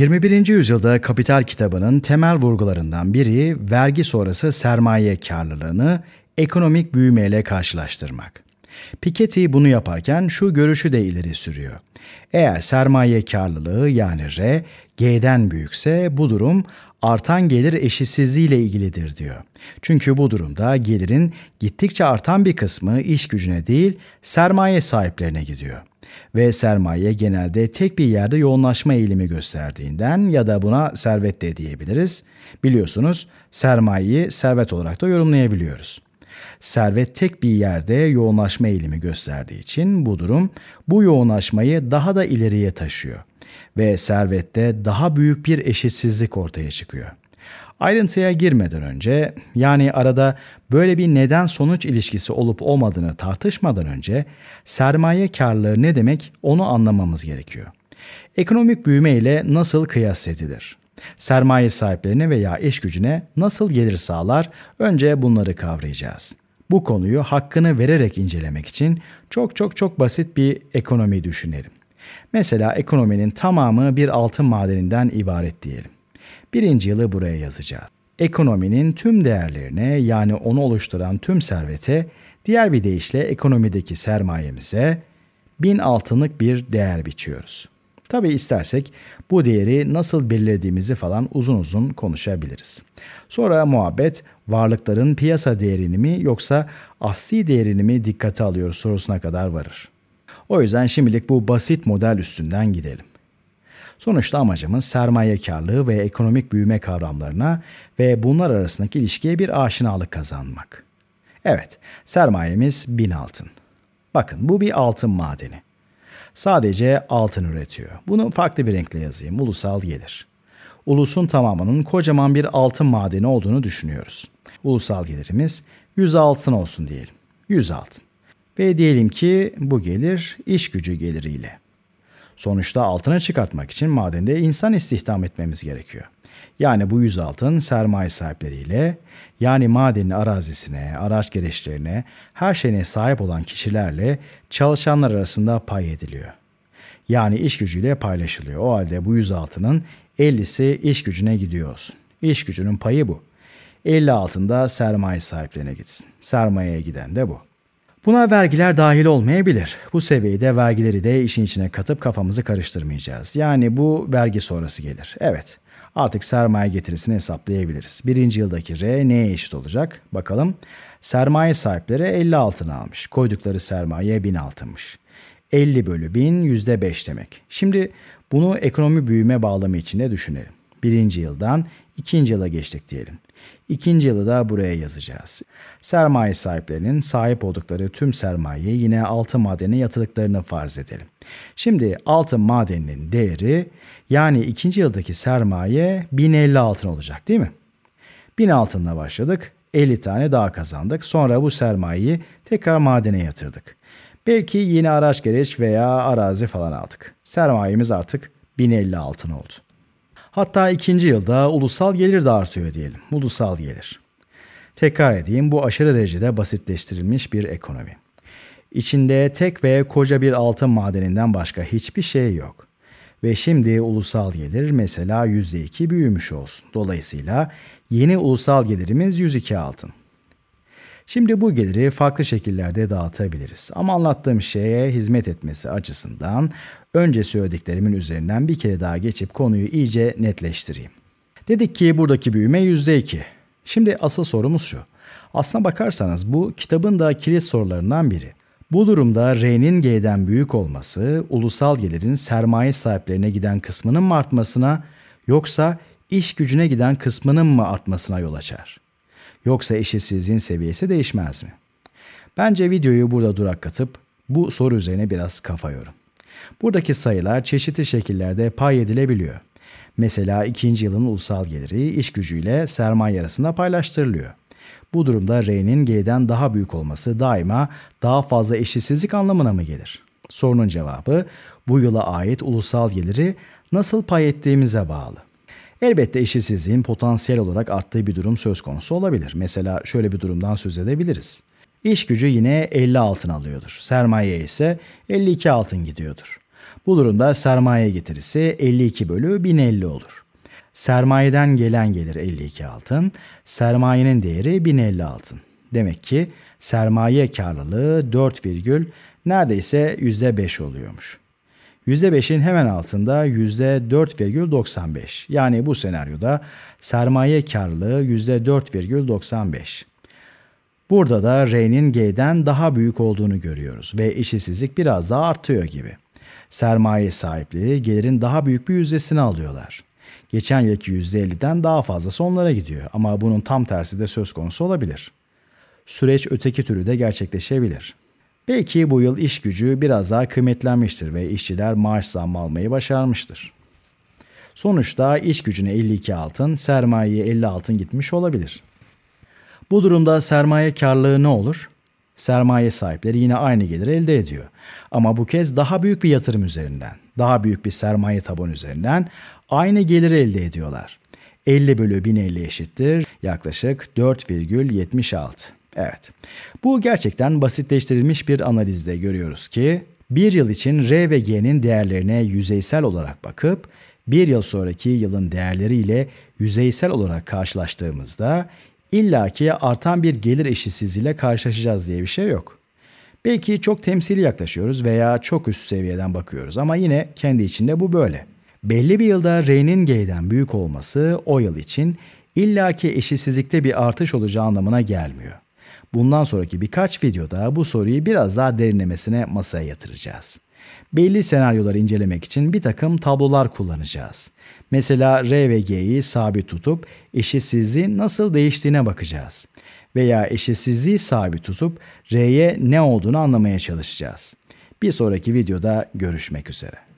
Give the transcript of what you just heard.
21. yüzyılda Kapital kitabının temel vurgularından biri vergi sonrası sermaye karlılığını ekonomik büyümeyle karşılaştırmak. Piketty bunu yaparken şu görüşü de ileri sürüyor. Eğer sermaye karlılığı yani R, G'den büyükse bu durum artan gelir eşitsizliği ile ilgilidir diyor. Çünkü bu durumda gelirin gittikçe artan bir kısmı iş gücüne değil sermaye sahiplerine gidiyor. Ve sermaye genelde tek bir yerde yoğunlaşma eğilimi gösterdiğinden ya da buna servet de diyebiliriz. Biliyorsunuz sermayeyi servet olarak da yorumlayabiliyoruz. Servet tek bir yerde yoğunlaşma eğilimi gösterdiği için bu durum bu yoğunlaşmayı daha da ileriye taşıyor ve servette daha büyük bir eşitsizlik ortaya çıkıyor. Ayrıntıya girmeden önce yani arada böyle bir neden sonuç ilişkisi olup olmadığını tartışmadan önce sermaye karlılığı ne demek onu anlamamız gerekiyor. Ekonomik büyüme ile nasıl kıyas edilir? Sermaye sahiplerine veya iş gücüne nasıl gelir sağlar? Önce bunları kavrayacağız. Bu konuyu hakkını vererek incelemek için çok çok çok basit bir ekonomi düşünelim. Mesela ekonominin tamamı bir altın madeninden ibaret diyelim. Birinci yılı buraya yazacağız. Ekonominin tüm değerlerine yani onu oluşturan tüm servete, diğer bir deyişle ekonomideki sermayemize bin altınlık bir değer biçiyoruz. Tabi istersek bu değeri nasıl belirlediğimizi falan uzun uzun konuşabiliriz. Sonra muhabbet varlıkların piyasa değerini mi yoksa asli değerini mi dikkate alıyoruz sorusuna kadar varır. O yüzden şimdilik bu basit model üstünden gidelim. Sonuçta amacımız sermaye karlığı ve ekonomik büyüme kavramlarına ve bunlar arasındaki ilişkiye bir aşinalık kazanmak. Evet, sermayemiz bin altın. Bakın bu bir altın madeni. Sadece altın üretiyor. Bunu farklı bir renkle yazayım. Ulusal gelir. Ulusun tamamının kocaman bir altın madeni olduğunu düşünüyoruz. Ulusal gelirimiz 100 altın olsun diyelim. 100 altın. Ve diyelim ki bu gelir iş gücü geliriyle. Sonuçta altına çıkartmak için madende insan istihdam etmemiz gerekiyor. Yani bu yüz altın sermaye sahipleriyle yani madenin arazisine, araç gereçlerine, her şeyine sahip olan kişilerle çalışanlar arasında pay ediliyor. Yani iş gücüyle paylaşılıyor. O halde bu yüz altının 50'si iş gücüne gidiyoruz. İş gücünün payı bu. 50 altında sermaye sahiplerine gitsin. Sermayeye giden de bu. Buna vergiler dahil olmayabilir. Bu seviyede vergileri de işin içine katıp kafamızı karıştırmayacağız. Yani bu vergi sonrası gelir. Evet. Artık sermaye getirisini hesaplayabiliriz. Birinci yıldaki R neye eşit olacak? Bakalım. Sermaye sahipleri 50 altına almış. Koydukları sermaye 1000 altınmış. 50 bölü 1000 %5 demek. Şimdi bunu ekonomi büyüme bağlamı içinde düşünelim birinci yıldan ikinci yıla geçtik diyelim. İkinci yılı da buraya yazacağız. Sermaye sahiplerinin sahip oldukları tüm sermayeyi yine altın madeni yatırdıklarını farz edelim. Şimdi altın madeninin değeri yani ikinci yıldaki sermaye 1050 altın olacak değil mi? 1000 altınla başladık. 50 tane daha kazandık. Sonra bu sermayeyi tekrar madene yatırdık. Belki yeni araç gereç veya arazi falan aldık. Sermayemiz artık 1050 altın oldu. Hatta ikinci yılda ulusal gelir de artıyor diyelim. Ulusal gelir. Tekrar edeyim bu aşırı derecede basitleştirilmiş bir ekonomi. İçinde tek ve koca bir altın madeninden başka hiçbir şey yok. Ve şimdi ulusal gelir mesela %2 büyümüş olsun. Dolayısıyla yeni ulusal gelirimiz 102 altın. Şimdi bu geliri farklı şekillerde dağıtabiliriz. Ama anlattığım şeye hizmet etmesi açısından önce söylediklerimin üzerinden bir kere daha geçip konuyu iyice netleştireyim. Dedik ki buradaki büyüme %2. Şimdi asıl sorumuz şu. Aslına bakarsanız bu kitabın da kilit sorularından biri. Bu durumda R'nin G'den büyük olması, ulusal gelirin sermaye sahiplerine giden kısmının mı artmasına yoksa iş gücüne giden kısmının mı artmasına yol açar? Yoksa eşitsizliğin seviyesi değişmez mi? Bence videoyu burada duraklatıp bu soru üzerine biraz kafa yorun. Buradaki sayılar çeşitli şekillerde pay edilebiliyor. Mesela ikinci yılın ulusal geliri iş gücüyle sermaye arasında paylaştırılıyor. Bu durumda R'nin G'den daha büyük olması daima daha fazla eşitsizlik anlamına mı gelir? Sorunun cevabı bu yıla ait ulusal geliri nasıl pay ettiğimize bağlı. Elbette eşitsizliğin potansiyel olarak arttığı bir durum söz konusu olabilir. Mesela şöyle bir durumdan söz edebiliriz. İş gücü yine 50 altın alıyordur. Sermaye ise 52 altın gidiyordur. Bu durumda sermaye getirisi 52 bölü 1050 olur. Sermayeden gelen gelir 52 altın, sermayenin değeri 1050 altın. Demek ki sermaye karlılığı 4, virgül neredeyse %5 oluyormuş. %5'in hemen altında %4,95. Yani bu senaryoda sermaye karlılığı %4,95. Burada da R'nin G'den daha büyük olduğunu görüyoruz ve işsizlik biraz daha artıyor gibi. Sermaye sahipleri gelirin daha büyük bir yüzdesini alıyorlar. Geçen yılki %50'den daha fazlası onlara gidiyor ama bunun tam tersi de söz konusu olabilir. Süreç öteki türlü de gerçekleşebilir. Belki bu yıl iş gücü biraz daha kıymetlenmiştir ve işçiler maaş zammı almayı başarmıştır. Sonuçta iş gücüne 52 altın, sermayeye 50 altın gitmiş olabilir. Bu durumda sermaye karlılığı ne olur? Sermaye sahipleri yine aynı gelir elde ediyor. Ama bu kez daha büyük bir yatırım üzerinden, daha büyük bir sermaye tabanı üzerinden aynı geliri elde ediyorlar. 50 bölü 1050 eşittir yaklaşık 4,76. Evet. Bu gerçekten basitleştirilmiş bir analizde görüyoruz ki bir yıl için R ve G'nin değerlerine yüzeysel olarak bakıp bir yıl sonraki yılın değerleriyle yüzeysel olarak karşılaştığımızda illaki artan bir gelir eşitsizliğiyle karşılaşacağız diye bir şey yok. Belki çok temsili yaklaşıyoruz veya çok üst seviyeden bakıyoruz ama yine kendi içinde bu böyle. Belli bir yılda R'nin G'den büyük olması o yıl için illaki eşitsizlikte bir artış olacağı anlamına gelmiyor. Bundan sonraki birkaç videoda bu soruyu biraz daha derinlemesine masaya yatıracağız. Belli senaryoları incelemek için bir takım tablolar kullanacağız. Mesela R ve G'yi sabit tutup eşitsizliğin nasıl değiştiğine bakacağız. Veya eşitsizliği sabit tutup R'ye ne olduğunu anlamaya çalışacağız. Bir sonraki videoda görüşmek üzere.